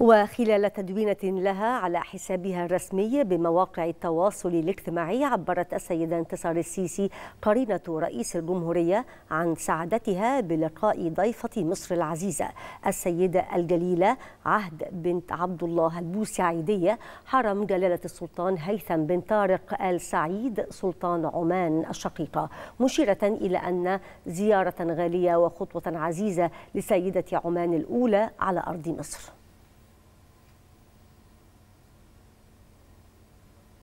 وخلال تدوينة لها على حسابها الرسمي بمواقع التواصل الاجتماعي عبرت السيدة انتصار السيسي قرينة رئيس الجمهورية عن سعادتها بلقاء ضيفة مصر العزيزة السيدة الجليلة عهد بنت عبد الله البوسعيدية حرم جلالة السلطان هيثم بن طارق آل سعيد سلطان عمان الشقيقة مشيرة إلى أن زيارة غالية وخطوة عزيزة لسيدة عمان الأولى على أرض مصر